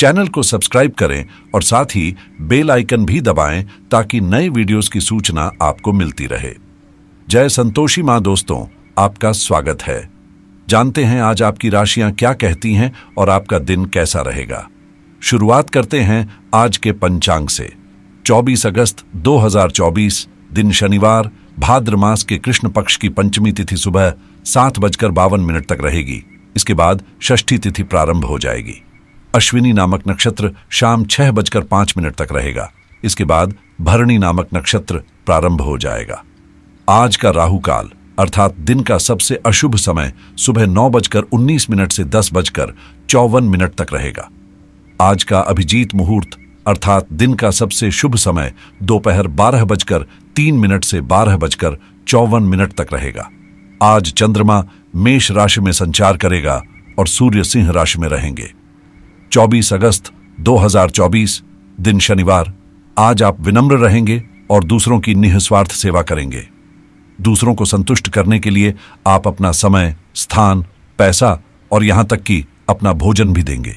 Channel को subscribe करें और साथ ही बेल आइकन भी दबाएं ताकि नए वीडियोस की सूचना आपको मिलती रहे जय संतोषी माँ दोस्तों आपका स्वागत है जानते हैं आज आपकी राशियां क्या कहती हैं और आपका दिन कैसा रहेगा शुरुआत करते हैं आज के पंचांग से 24 अगस्त 2024 दिन शनिवार भाद्र मास के कृष्ण पक्ष की पंचमी तिथि सुबह सात बजकर बावन मिनट तक रहेगी इसके बाद षष्ठी तिथि प्रारंभ हो जाएगी अश्विनी नामक नक्षत्र शाम छह बजकर पांच मिनट तक रहेगा इसके बाद भरणी नामक नक्षत्र प्रारंभ हो जाएगा आज का राहु काल अर्थात दिन का सबसे अशुभ समय सुबह नौ बजकर उन्नीस मिनट से दस बजकर चौवन मिनट तक रहेगा आज का अभिजीत मुहूर्त अर्थात दिन का सबसे शुभ समय दोपहर बारह बजकर तीन मिनट से बारह बजकर चौवन मिनट तक रहेगा आज चंद्रमा मेष राशि में संचार करेगा और सूर्य सिंह राशि में रहेंगे 24 अगस्त 2024 दिन शनिवार आज आप विनम्र रहेंगे और दूसरों की निस्वार्थ सेवा करेंगे दूसरों को संतुष्ट करने के लिए आप अपना समय स्थान पैसा और यहां तक कि अपना भोजन भी देंगे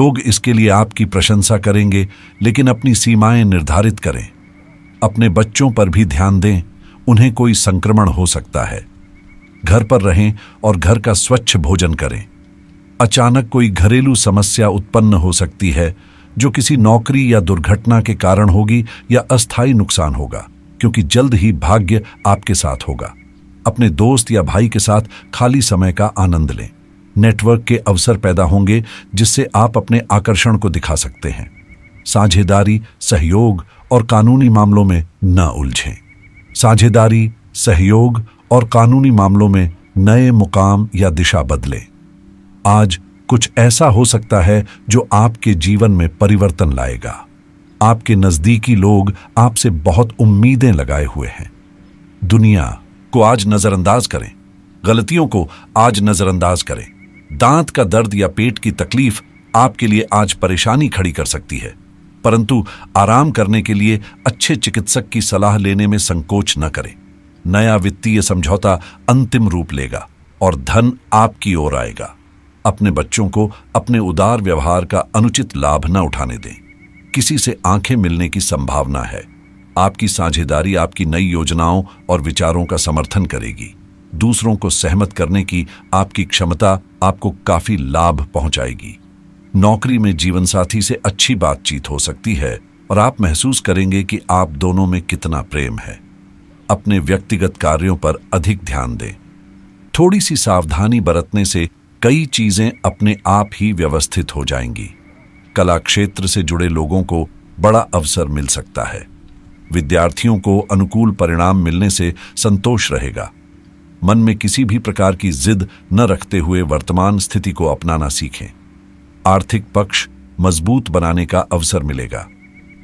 लोग इसके लिए आपकी प्रशंसा करेंगे लेकिन अपनी सीमाएं निर्धारित करें अपने बच्चों पर भी ध्यान दें उन्हें कोई संक्रमण हो सकता है घर पर रहें और घर का स्वच्छ भोजन करें अचानक कोई घरेलू समस्या उत्पन्न हो सकती है जो किसी नौकरी या दुर्घटना के कारण होगी या अस्थायी नुकसान होगा क्योंकि जल्द ही भाग्य आपके साथ होगा अपने दोस्त या भाई के साथ खाली समय का आनंद लें नेटवर्क के अवसर पैदा होंगे जिससे आप अपने आकर्षण को दिखा सकते हैं साझेदारी सहयोग और कानूनी मामलों में न उलझें साझेदारी सहयोग और कानूनी मामलों में नए मुकाम या दिशा बदलें आज कुछ ऐसा हो सकता है जो आपके जीवन में परिवर्तन लाएगा आपके नज़दीकी लोग आपसे बहुत उम्मीदें लगाए हुए हैं दुनिया को आज नज़रअंदाज करें गलतियों को आज नज़रअंदाज करें दांत का दर्द या पेट की तकलीफ आपके लिए आज परेशानी खड़ी कर सकती है परंतु आराम करने के लिए अच्छे चिकित्सक की सलाह लेने में संकोच न करें नया वित्तीय समझौता अंतिम रूप लेगा और धन आपकी ओर आएगा अपने बच्चों को अपने उदार व्यवहार का अनुचित लाभ न उठाने दें किसी से आंखें मिलने की संभावना है आपकी साझेदारी आपकी नई योजनाओं और विचारों का समर्थन करेगी दूसरों को सहमत करने की आपकी क्षमता आपको काफी लाभ पहुंचाएगी नौकरी में जीवनसाथी से अच्छी बातचीत हो सकती है और आप महसूस करेंगे कि आप दोनों में कितना प्रेम है अपने व्यक्तिगत कार्यों पर अधिक ध्यान दें थोड़ी सी सावधानी बरतने से कई चीजें अपने आप ही व्यवस्थित हो जाएंगी कला क्षेत्र से जुड़े लोगों को बड़ा अवसर मिल सकता है विद्यार्थियों को अनुकूल परिणाम मिलने से संतोष रहेगा मन में किसी भी प्रकार की जिद न रखते हुए वर्तमान स्थिति को अपनाना सीखें आर्थिक पक्ष मजबूत बनाने का अवसर मिलेगा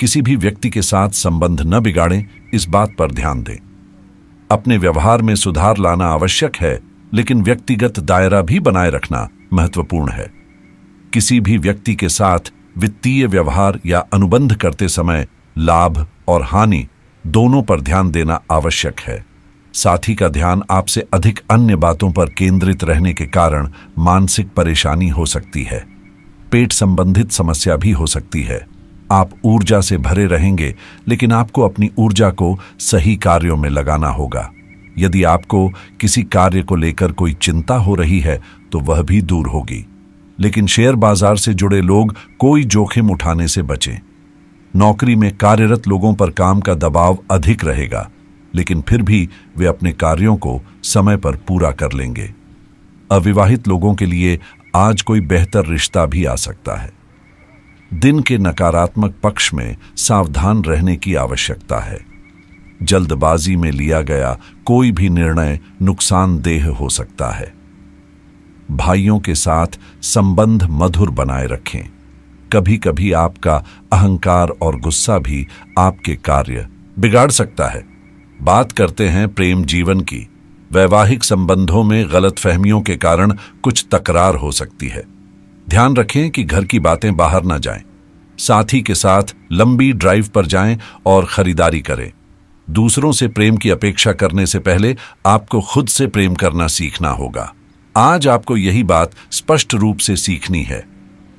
किसी भी व्यक्ति के साथ संबंध न बिगाड़ें इस बात पर ध्यान दें अपने व्यवहार में सुधार लाना आवश्यक है लेकिन व्यक्तिगत दायरा भी बनाए रखना महत्वपूर्ण है किसी भी व्यक्ति के साथ वित्तीय व्यवहार या अनुबंध करते समय लाभ और हानि दोनों पर ध्यान देना आवश्यक है साथी का ध्यान आपसे अधिक अन्य बातों पर केंद्रित रहने के कारण मानसिक परेशानी हो सकती है पेट संबंधित समस्या भी हो सकती है आप ऊर्जा से भरे रहेंगे लेकिन आपको अपनी ऊर्जा को सही कार्यों में लगाना होगा यदि आपको किसी कार्य को लेकर कोई चिंता हो रही है तो वह भी दूर होगी लेकिन शेयर बाजार से जुड़े लोग कोई जोखिम उठाने से बचें नौकरी में कार्यरत लोगों पर काम का दबाव अधिक रहेगा लेकिन फिर भी वे अपने कार्यों को समय पर पूरा कर लेंगे अविवाहित लोगों के लिए आज कोई बेहतर रिश्ता भी आ सकता है दिन के नकारात्मक पक्ष में सावधान रहने की आवश्यकता है जल्दबाजी में लिया गया कोई भी निर्णय नुकसानदेह हो सकता है भाइयों के साथ संबंध मधुर बनाए रखें कभी कभी आपका अहंकार और गुस्सा भी आपके कार्य बिगाड़ सकता है बात करते हैं प्रेम जीवन की वैवाहिक संबंधों में गलत फहमियों के कारण कुछ तकरार हो सकती है ध्यान रखें कि घर की बातें बाहर ना जाएं। साथी के साथ लंबी ड्राइव पर जाएं और खरीदारी करें दूसरों से प्रेम की अपेक्षा करने से पहले आपको खुद से प्रेम करना सीखना होगा आज आपको यही बात स्पष्ट रूप से सीखनी है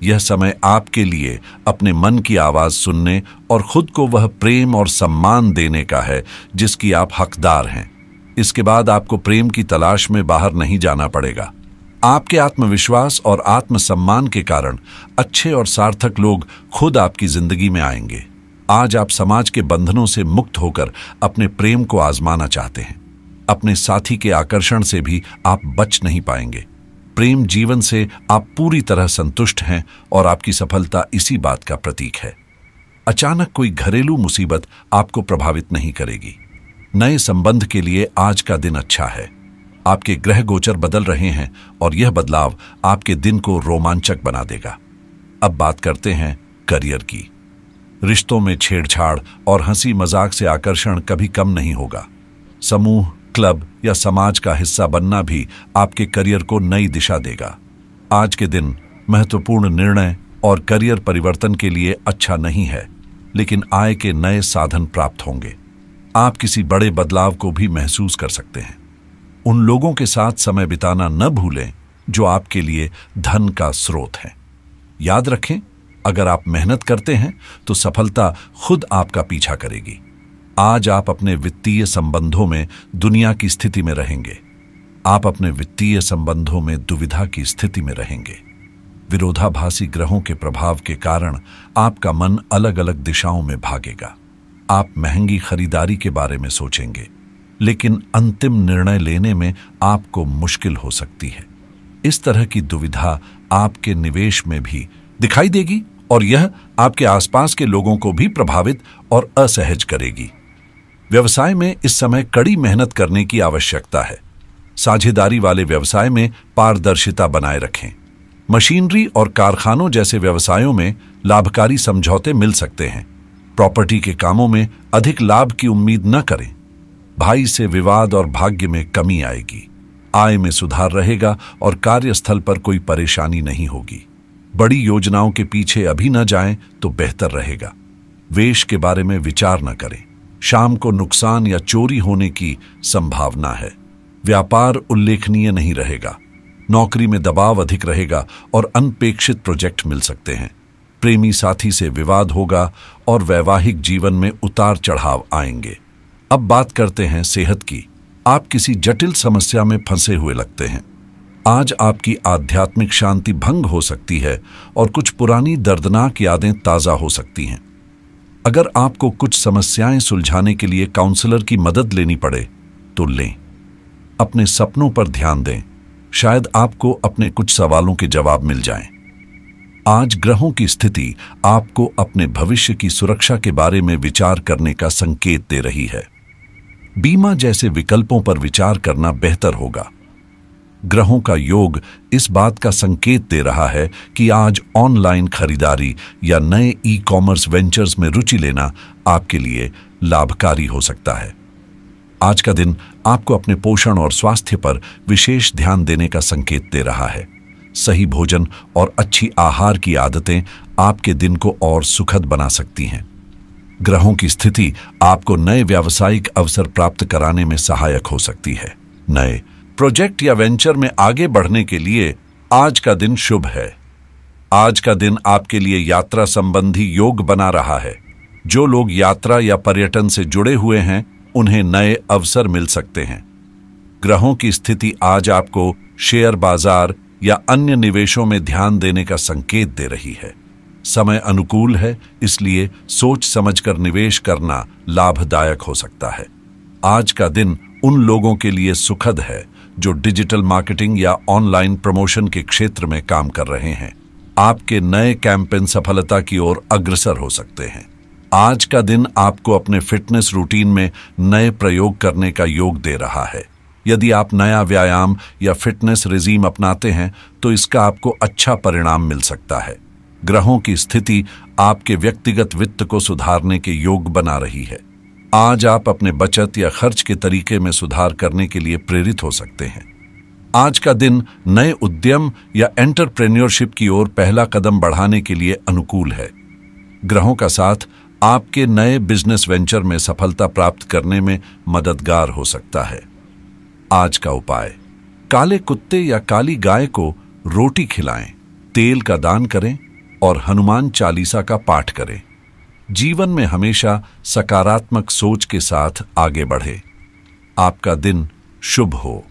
यह समय आपके लिए अपने मन की आवाज सुनने और खुद को वह प्रेम और सम्मान देने का है जिसकी आप हकदार हैं इसके बाद आपको प्रेम की तलाश में बाहर नहीं जाना पड़ेगा आपके आत्मविश्वास और आत्मसम्मान के कारण अच्छे और सार्थक लोग खुद आपकी जिंदगी में आएंगे आज आप समाज के बंधनों से मुक्त होकर अपने प्रेम को आजमाना चाहते हैं अपने साथी के आकर्षण से भी आप बच नहीं पाएंगे प्रेम जीवन से आप पूरी तरह संतुष्ट हैं और आपकी सफलता इसी बात का प्रतीक है अचानक कोई घरेलू मुसीबत आपको प्रभावित नहीं करेगी नए संबंध के लिए आज का दिन अच्छा है आपके ग्रह गोचर बदल रहे हैं और यह बदलाव आपके दिन को रोमांचक बना देगा अब बात करते हैं करियर की रिश्तों में छेड़छाड़ और हंसी मजाक से आकर्षण कभी कम नहीं होगा समूह क्लब या समाज का हिस्सा बनना भी आपके करियर को नई दिशा देगा आज के दिन महत्वपूर्ण निर्णय और करियर परिवर्तन के लिए अच्छा नहीं है लेकिन आय के नए साधन प्राप्त होंगे आप किसी बड़े बदलाव को भी महसूस कर सकते हैं उन लोगों के साथ समय बिताना न भूलें जो आपके लिए धन का स्रोत है याद रखें अगर आप मेहनत करते हैं तो सफलता खुद आपका पीछा करेगी आज आप अपने वित्तीय संबंधों में दुनिया की स्थिति में रहेंगे आप अपने वित्तीय संबंधों में दुविधा की स्थिति में रहेंगे विरोधाभासी ग्रहों के प्रभाव के कारण आपका मन अलग अलग दिशाओं में भागेगा आप महंगी खरीदारी के बारे में सोचेंगे लेकिन अंतिम निर्णय लेने में आपको मुश्किल हो सकती है इस तरह की दुविधा आपके निवेश में भी दिखाई देगी और यह आपके आसपास के लोगों को भी प्रभावित और असहज करेगी व्यवसाय में इस समय कड़ी मेहनत करने की आवश्यकता है साझेदारी वाले व्यवसाय में पारदर्शिता बनाए रखें मशीनरी और कारखानों जैसे व्यवसायों में लाभकारी समझौते मिल सकते हैं प्रॉपर्टी के कामों में अधिक लाभ की उम्मीद न करें भाई से विवाद और भाग्य में कमी आएगी आय में सुधार रहेगा और कार्यस्थल पर कोई परेशानी नहीं होगी बड़ी योजनाओं के पीछे अभी न जाएं तो बेहतर रहेगा वेश के बारे में विचार न करें शाम को नुकसान या चोरी होने की संभावना है व्यापार उल्लेखनीय नहीं रहेगा नौकरी में दबाव अधिक रहेगा और अनपेक्षित प्रोजेक्ट मिल सकते हैं प्रेमी साथी से विवाद होगा और वैवाहिक जीवन में उतार चढ़ाव आएंगे अब बात करते हैं सेहत की आप किसी जटिल समस्या में फंसे हुए लगते हैं आज आपकी आध्यात्मिक शांति भंग हो सकती है और कुछ पुरानी दर्दनाक यादें ताज़ा हो सकती हैं अगर आपको कुछ समस्याएं सुलझाने के लिए काउंसलर की मदद लेनी पड़े तो लें अपने सपनों पर ध्यान दें शायद आपको अपने कुछ सवालों के जवाब मिल जाएं। आज ग्रहों की स्थिति आपको अपने भविष्य की सुरक्षा के बारे में विचार करने का संकेत दे रही है बीमा जैसे विकल्पों पर विचार करना बेहतर होगा ग्रहों का योग इस बात का संकेत दे रहा है कि आज ऑनलाइन खरीदारी या नए ई कॉमर्स वेंचर्स में रुचि लेना आपके लिए लाभकारी हो सकता है आज का दिन आपको अपने पोषण और स्वास्थ्य पर विशेष ध्यान देने का संकेत दे रहा है सही भोजन और अच्छी आहार की आदतें आपके दिन को और सुखद बना सकती हैं ग्रहों की स्थिति आपको नए व्यावसायिक अवसर प्राप्त कराने में सहायक हो सकती है नए प्रोजेक्ट या वेंचर में आगे बढ़ने के लिए आज का दिन शुभ है आज का दिन आपके लिए यात्रा संबंधी योग बना रहा है जो लोग यात्रा या पर्यटन से जुड़े हुए हैं उन्हें नए अवसर मिल सकते हैं ग्रहों की स्थिति आज आपको शेयर बाजार या अन्य निवेशों में ध्यान देने का संकेत दे रही है समय अनुकूल है इसलिए सोच समझकर निवेश करना लाभदायक हो सकता है आज का दिन उन लोगों के लिए सुखद है जो डिजिटल मार्केटिंग या ऑनलाइन प्रमोशन के क्षेत्र में काम कर रहे हैं आपके नए कैंपेन सफलता की ओर अग्रसर हो सकते हैं आज का दिन आपको अपने फिटनेस रूटीन में नए प्रयोग करने का योग दे रहा है यदि आप नया व्यायाम या फिटनेस रिजीम अपनाते हैं तो इसका आपको अच्छा परिणाम मिल सकता है ग्रहों की स्थिति आपके व्यक्तिगत वित्त को सुधारने के योग बना रही है आज आप अपने बचत या खर्च के तरीके में सुधार करने के लिए प्रेरित हो सकते हैं आज का दिन नए उद्यम या एंटरप्रेन्योरशिप की ओर पहला कदम बढ़ाने के लिए अनुकूल है ग्रहों का साथ आपके नए बिजनेस वेंचर में सफलता प्राप्त करने में मददगार हो सकता है आज का उपाय काले कुत्ते या काली गाय को रोटी खिलाएं तेल का दान करें और हनुमान चालीसा का पाठ करें जीवन में हमेशा सकारात्मक सोच के साथ आगे बढ़े आपका दिन शुभ हो